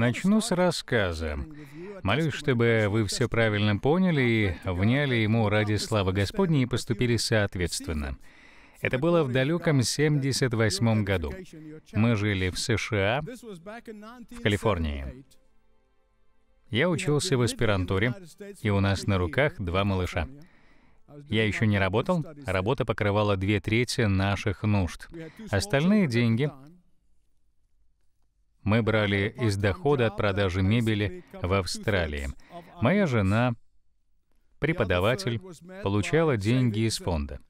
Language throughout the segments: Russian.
Начну с рассказа. Молюсь, чтобы вы все правильно поняли и вняли ему ради славы Господней и поступили соответственно. Это было в далеком 78 м году. Мы жили в США, в Калифорнии. Я учился в аспирантуре, и у нас на руках два малыша. Я еще не работал, работа покрывала две трети наших нужд. Остальные деньги мы брали из дохода от продажи мебели в Австралии. Моя жена, преподаватель, получала деньги из фонда.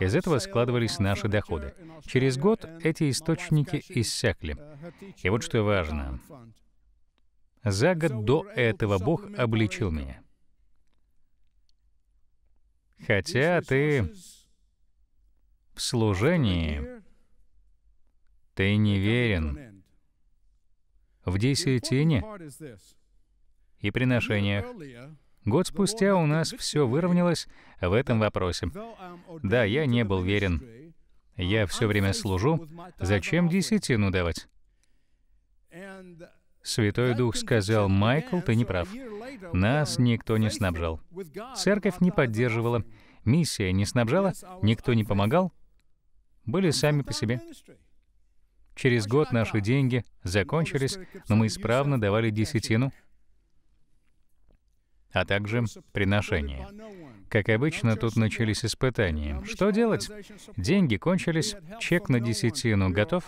Из этого складывались наши доходы. Через год эти источники иссякли. И вот что важно. За год до этого Бог обличил меня. Хотя ты в служении, ты не верен, в десятине и приношениях. Год спустя у нас все выровнялось в этом вопросе. Да, я не был верен. Я все время служу. Зачем десятину давать? Святой Дух сказал, «Майкл, ты не прав. Нас никто не снабжал. Церковь не поддерживала, миссия не снабжала, никто не помогал. Были сами по себе. Через год наши деньги закончились, но мы исправно давали десятину, а также приношения. Как обычно, тут начались испытания. Что делать? Деньги кончились, чек на десятину готов.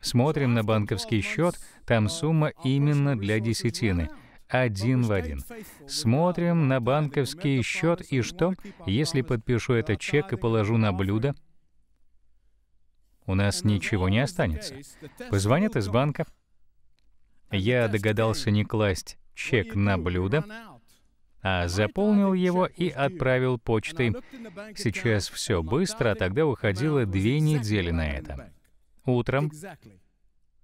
Смотрим на банковский счет, там сумма именно для десятины один в один. Смотрим на банковский счет, и что, если подпишу этот чек и положу на блюдо, у нас ничего не останется. Позвонят из банка. Я догадался не класть чек на блюдо, а заполнил его и отправил почтой. Сейчас все быстро, а тогда уходило две недели на это. Утром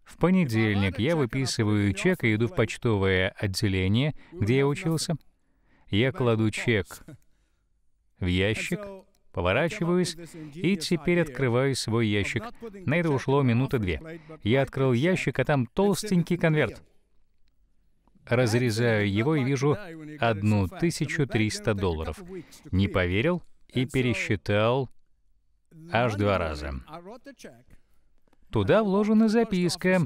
в понедельник я выписываю чек и иду в почтовое отделение, где я учился. Я кладу чек в ящик, Поворачиваюсь и теперь открываю свой ящик. На это ушло минуты две. Я открыл ящик, а там толстенький конверт. Разрезаю его и вижу 1300 долларов. Не поверил и пересчитал аж два раза. Туда вложена записка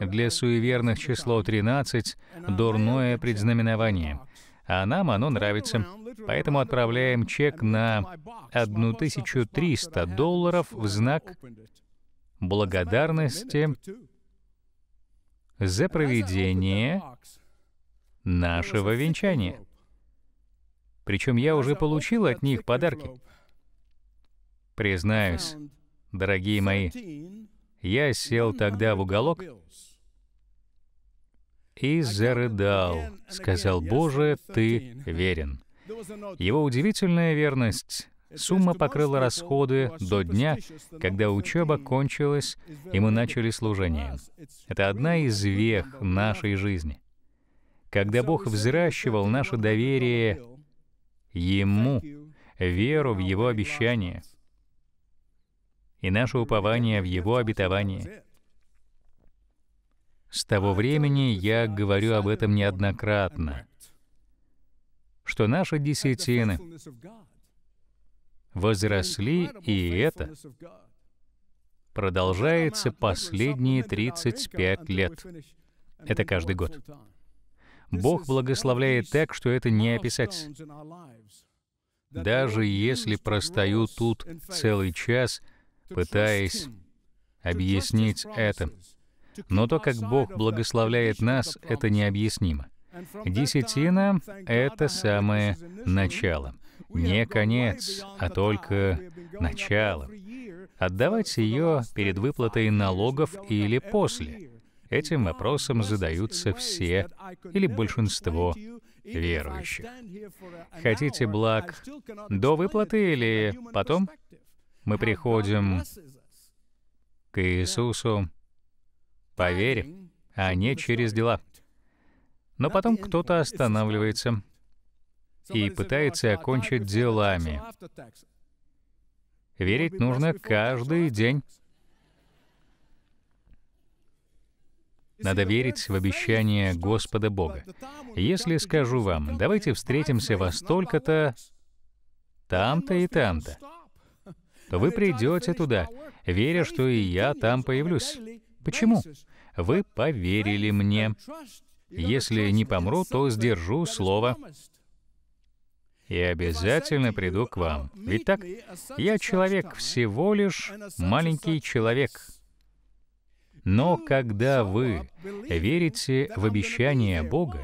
для суеверных число 13 «Дурное предзнаменование» а нам оно нравится. Поэтому отправляем чек на 1300 долларов в знак благодарности за проведение нашего венчания. Причем я уже получил от них подарки. Признаюсь, дорогие мои, я сел тогда в уголок и зарыдал, сказал, «Боже, Ты верен». Его удивительная верность Сумма покрыла расходы до дня, когда учеба кончилась, и мы начали служение. Это одна из вех нашей жизни. Когда Бог взращивал наше доверие Ему, веру в Его обещание и наше упование в Его обетование, с того времени я говорю об этом неоднократно, что наши десятины возросли, и это продолжается последние 35 лет. Это каждый год. Бог благословляет так, что это не описать. Даже если простою тут целый час, пытаясь объяснить это, но то, как Бог благословляет нас, это необъяснимо. Десятина — это самое начало. Не конец, а только начало. Отдавать ее перед выплатой налогов или после. Этим вопросом задаются все или большинство верующих. Хотите благ до выплаты или потом? Мы приходим к Иисусу, по вере, а не через дела. Но потом кто-то останавливается и пытается окончить делами. Верить нужно каждый день. Надо верить в обещание Господа Бога. Если скажу вам, давайте встретимся во столько-то, там-то и там-то, то вы придете туда, веря, что и я там появлюсь. Почему? Вы поверили мне. Если не помру, то сдержу слово. И обязательно приду к вам. Ведь так, я человек, всего лишь маленький человек. Но когда вы верите в обещание Бога,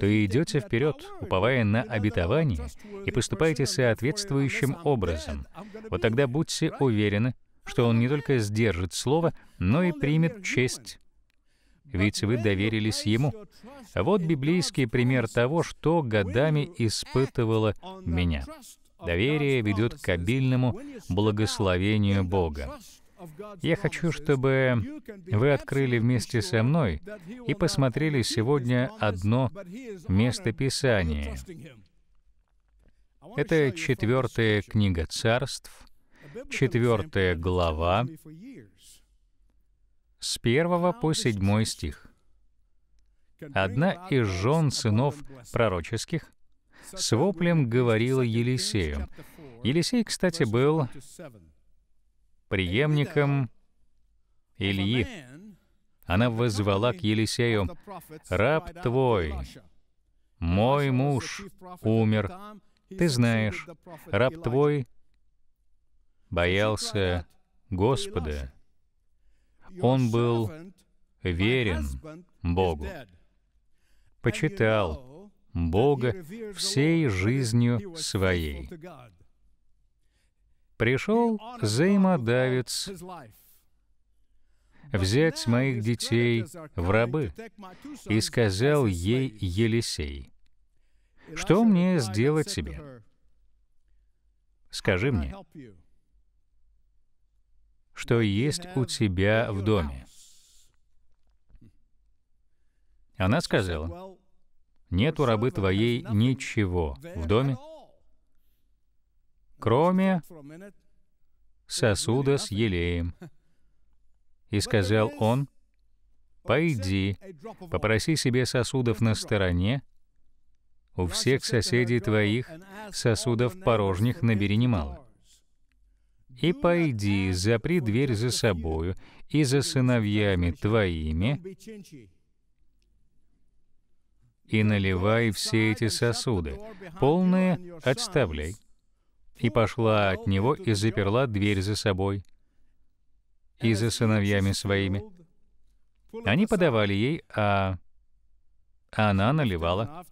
то идете вперед, уповая на обетование, и поступаете соответствующим образом. Вот тогда будьте уверены, что он не только сдержит слово, но и примет честь, ведь вы доверились ему. Вот библейский пример того, что годами испытывало меня. Доверие ведет к обильному благословению Бога. Я хочу, чтобы вы открыли вместе со мной и посмотрели сегодня одно место Писания. Это четвертая книга царств, 4 глава, с 1 по 7 стих. Одна из жен сынов пророческих с воплем говорила Елисею. Елисей, кстати, был преемником Ильи. Она воззвала к Елисею, «Раб твой, мой муж, умер. Ты знаешь, раб твой боялся Господа. Он был верен Богу, почитал Бога всей жизнью своей. Пришел взаимодавец взять моих детей в рабы, и сказал ей Елисей, «Что мне сделать тебе? Скажи мне, что есть у тебя в доме. Она сказала, нет у рабы твоей ничего в доме, кроме сосуда с елеем. И сказал он, пойди, попроси себе сосудов на стороне, у всех соседей твоих сосудов порожних набери немало и пойди, запри дверь за собою и за сыновьями твоими, и наливай все эти сосуды, полные отставляй. И пошла от него и заперла дверь за собой и за сыновьями своими. Они подавали ей, а она наливала.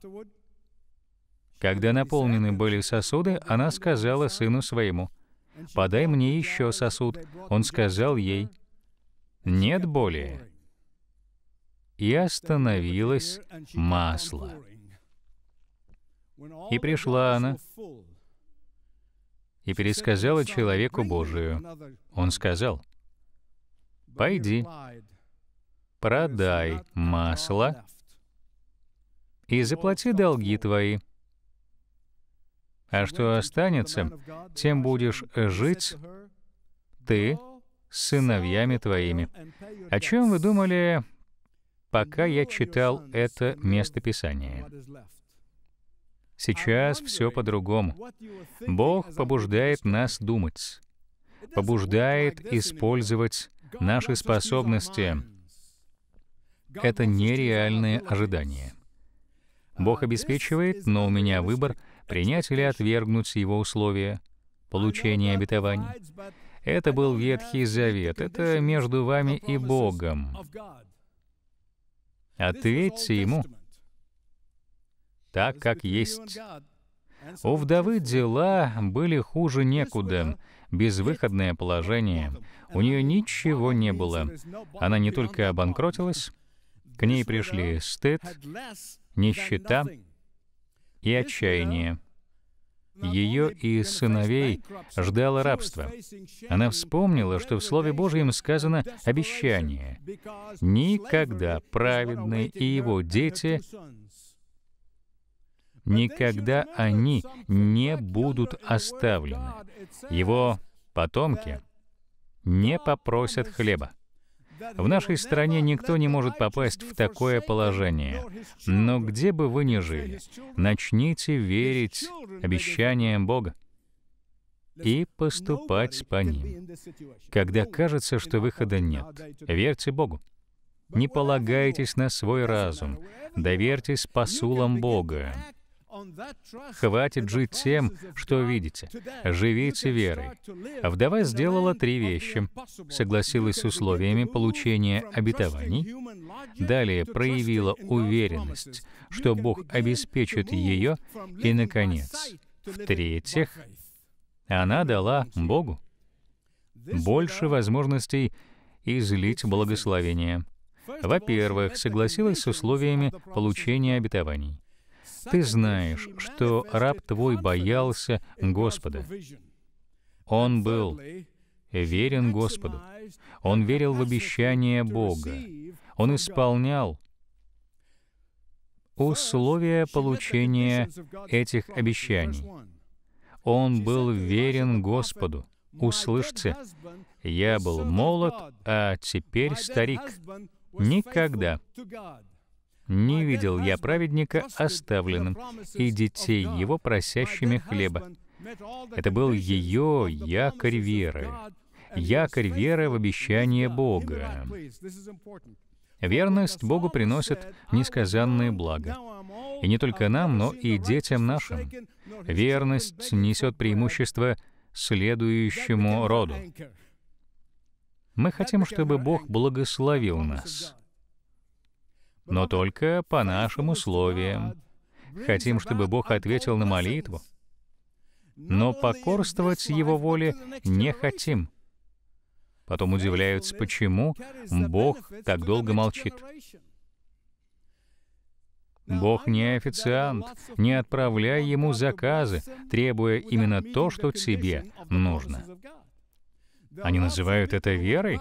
Когда наполнены были сосуды, она сказала сыну своему — подай мне еще сосуд». Он сказал ей, «Нет более». И остановилось масло. И пришла она, и пересказала человеку Божию. Он сказал, «Пойди, продай масло и заплати долги твои, а что останется, тем будешь жить ты с сыновьями твоими. О чем вы думали, пока я читал это местописание? Сейчас все по-другому. Бог побуждает нас думать, побуждает использовать наши способности. Это нереальные ожидания. Бог обеспечивает, но у меня выбор — принять или отвергнуть его условия получения обетований. Это был Ветхий Завет, это между вами и Богом. Ответьте ему, так как есть. У вдовы дела были хуже некуда, безвыходное положение. У нее ничего не было. Она не только обанкротилась, к ней пришли стыд, нищета, и отчаяние. Ее и сыновей ждало рабство. Она вспомнила, что в Слове Божьем сказано обещание. «Никогда праведный и его дети никогда они не будут оставлены. Его потомки не попросят хлеба. В нашей стране никто не может попасть в такое положение. Но где бы вы ни жили, начните верить обещаниям Бога и поступать по ним. Когда кажется, что выхода нет, верьте Богу. Не полагайтесь на свой разум, доверьтесь посулам Бога. Хватит жить тем, что видите. Живите верой. Вдова сделала три вещи. Согласилась с условиями получения обетований. Далее проявила уверенность, что Бог обеспечит ее. И, наконец, в-третьих, она дала Богу больше возможностей излить благословение. Во-первых, согласилась с условиями получения обетований. Ты знаешь, что раб твой боялся Господа. Он был верен Господу. Он верил в обещание Бога. Он исполнял условия получения этих обещаний. Он был верен Господу. Услышьте, я был молод, а теперь старик. Никогда не видел я праведника оставленным и детей его просящими хлеба. Это был ее якорь веры, якорь веры в обещание Бога. Верность Богу приносит несказанное благо И не только нам, но и детям нашим. Верность несет преимущество следующему роду. Мы хотим, чтобы Бог благословил нас но только по нашим условиям. Хотим, чтобы Бог ответил на молитву, но покорствовать Его воле не хотим. Потом удивляются, почему Бог так долго молчит. Бог не официант, не отправляй ему заказы, требуя именно то, что тебе нужно. Они называют это верой.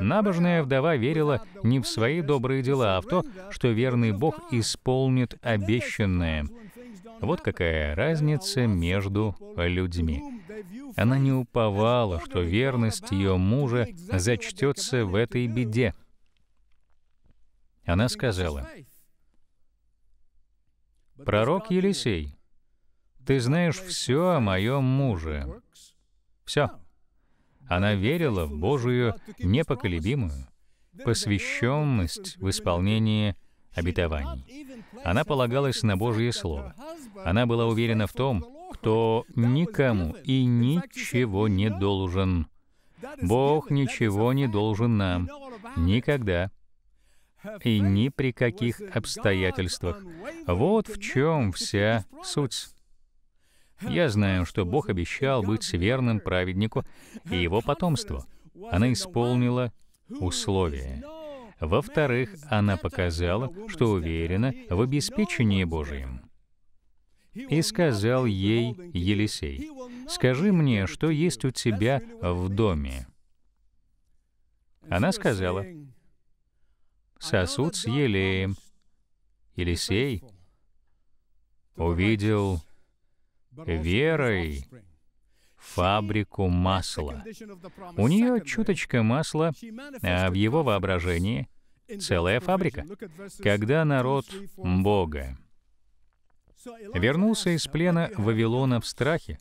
Набожная вдова верила не в свои добрые дела, а в то, что верный Бог исполнит обещанное. Вот какая разница между людьми. Она не уповала, что верность ее мужа зачтется в этой беде. Она сказала, «Пророк Елисей, ты знаешь все о моем муже. Все. Она верила в Божию непоколебимую посвященность в исполнении обетований. Она полагалась на Божье Слово. Она была уверена в том, кто никому и ничего не должен. Бог ничего не должен нам. Никогда и ни при каких обстоятельствах. Вот в чем вся суть. Я знаю, что Бог обещал быть верным праведнику и его потомству. Она исполнила условия. Во-вторых, она показала, что уверена в обеспечении Божьем. И сказал ей Елисей, «Скажи мне, что есть у тебя в доме?» Она сказала, «Сосуд с елеем». Елисей увидел верой фабрику масла. У нее чуточка масла, а в его воображении целая фабрика. Когда народ Бога вернулся из плена Вавилона в страхе,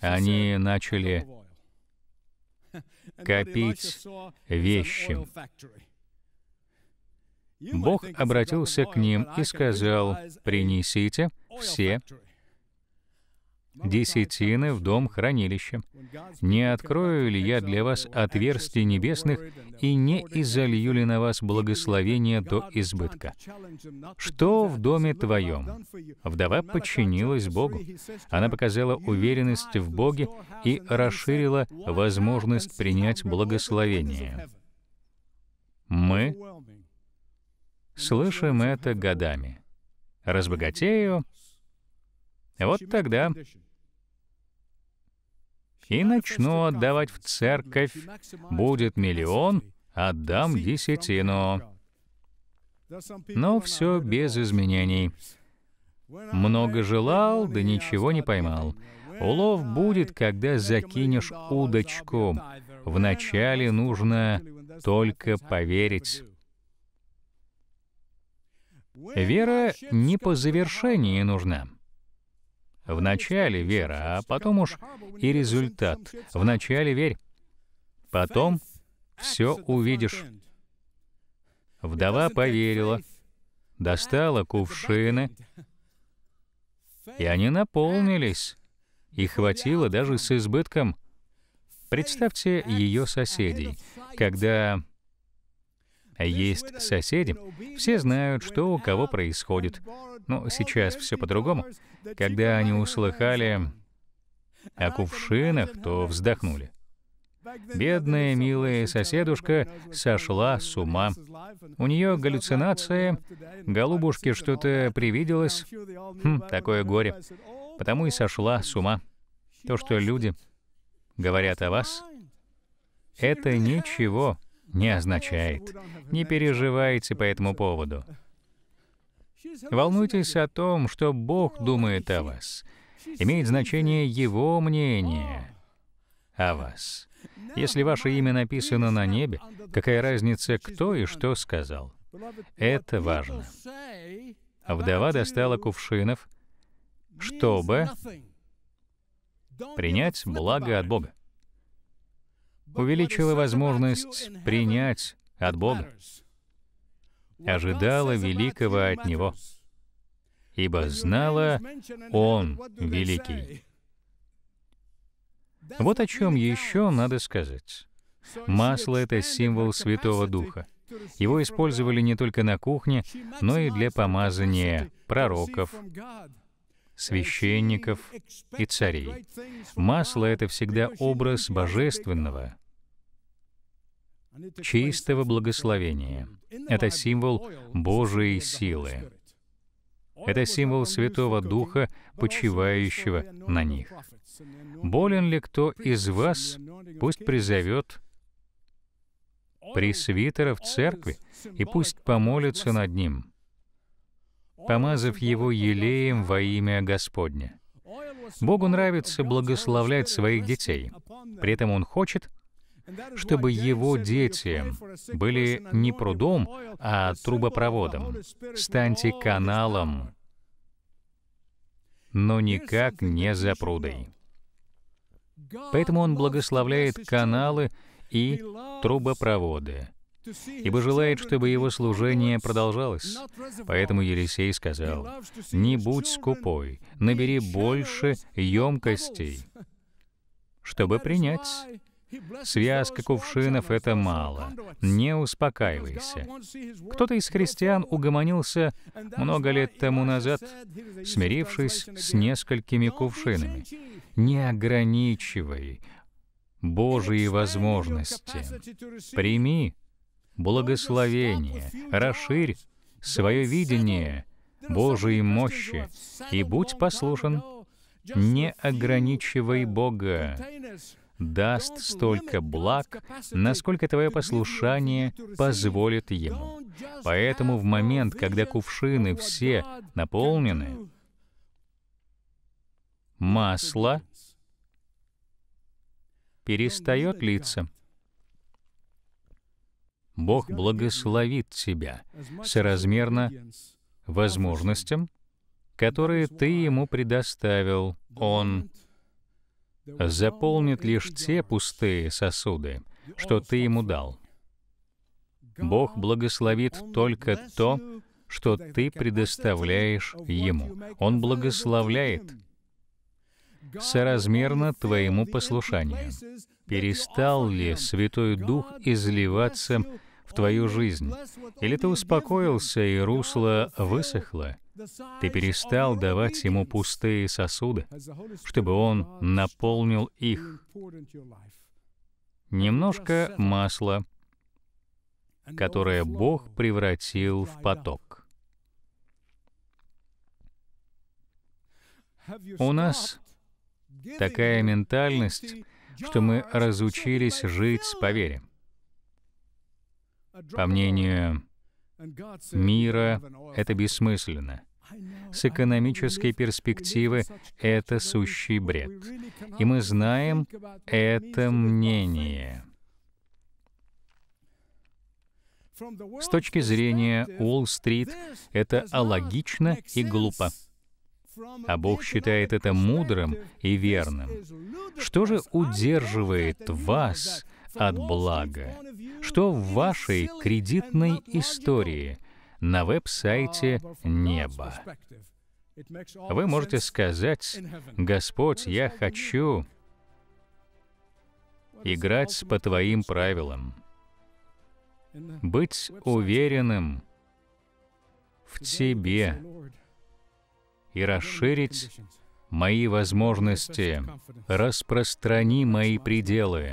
они начали копить вещи. Бог обратился к ним и сказал, «Принесите все десятины в дом хранилища. Не открою ли я для вас отверстий небесных и не изолью ли на вас благословение до избытка? Что в доме твоем? Вдова подчинилась Богу. Она показала уверенность в Боге и расширила возможность принять благословение. Мы слышим это годами. Разбогатею, вот тогда и начну отдавать в церковь, будет миллион, отдам десятину. Но все без изменений. Много желал, да ничего не поймал. Улов будет, когда закинешь удочку. Вначале нужно только поверить. Вера не по завершении нужна. Вначале вера, а потом уж и результат. Вначале верь, потом все увидишь. Вдова поверила, достала кувшины, и они наполнились, и хватило даже с избытком. Представьте ее соседей, когда есть соседи, все знают, что у кого происходит. Но сейчас все по-другому. Когда они услыхали о кувшинах, то вздохнули. Бедная, милая соседушка сошла с ума. У нее галлюцинации, голубушке что-то привиделось. Хм, такое горе. Потому и сошла с ума. То, что люди говорят о вас, это ничего не означает. Не переживайте по этому поводу. Волнуйтесь о том, что Бог думает о вас. Имеет значение Его мнение о вас. Если ваше имя написано на небе, какая разница, кто и что сказал? Это важно. Вдова достала кувшинов, чтобы принять благо от Бога увеличила возможность принять от Бога, ожидала великого от Него, ибо знала Он великий. Вот о чем еще надо сказать. Масло — это символ Святого Духа. Его использовали не только на кухне, но и для помазания пророков, священников и царей. Масло — это всегда образ божественного, чистого благословения. Это символ Божьей силы. Это символ Святого Духа, почивающего на них. Болен ли кто из вас, пусть призовет пресвитера в церкви и пусть помолится над ним помазав его елеем во имя Господня. Богу нравится благословлять своих детей. При этом Он хочет, чтобы его дети были не прудом, а трубопроводом. Станьте каналом, но никак не запрудой. Поэтому Он благословляет каналы и трубопроводы ибо желает, чтобы его служение продолжалось. Поэтому Елисей сказал, «Не будь скупой, набери больше емкостей, чтобы принять». Связка кувшинов — это мало. Не успокаивайся. Кто-то из христиан угомонился много лет тому назад, смирившись с несколькими кувшинами. Не ограничивай Божьи возможности. Прими благословение, расширь свое видение Божьей мощи и будь послушен, не ограничивай Бога, даст столько благ, насколько твое послушание позволит ему. Поэтому в момент, когда кувшины все наполнены, масло перестает литься. Бог благословит тебя соразмерно возможностям, которые ты ему предоставил. Он заполнит лишь те пустые сосуды, что ты ему дал. Бог благословит только то, что ты предоставляешь ему. Он благословляет соразмерно твоему послушанию. Перестал ли Святой Дух изливаться твою жизнь? Или ты успокоился, и русло высохло? Ты перестал давать ему пустые сосуды, чтобы он наполнил их. Немножко масла, которое Бог превратил в поток. У нас такая ментальность, что мы разучились жить с поверьем. По мнению мира, это бессмысленно. С экономической перспективы это сущий бред. И мы знаем это мнение. С точки зрения Уолл-стрит, это алогично и глупо. А Бог считает это мудрым и верным. Что же удерживает вас от блага? Что в вашей кредитной истории на веб-сайте неба? Вы можете сказать, «Господь, я хочу играть по Твоим правилам, быть уверенным в Тебе и расширить мои возможности, распространи мои пределы,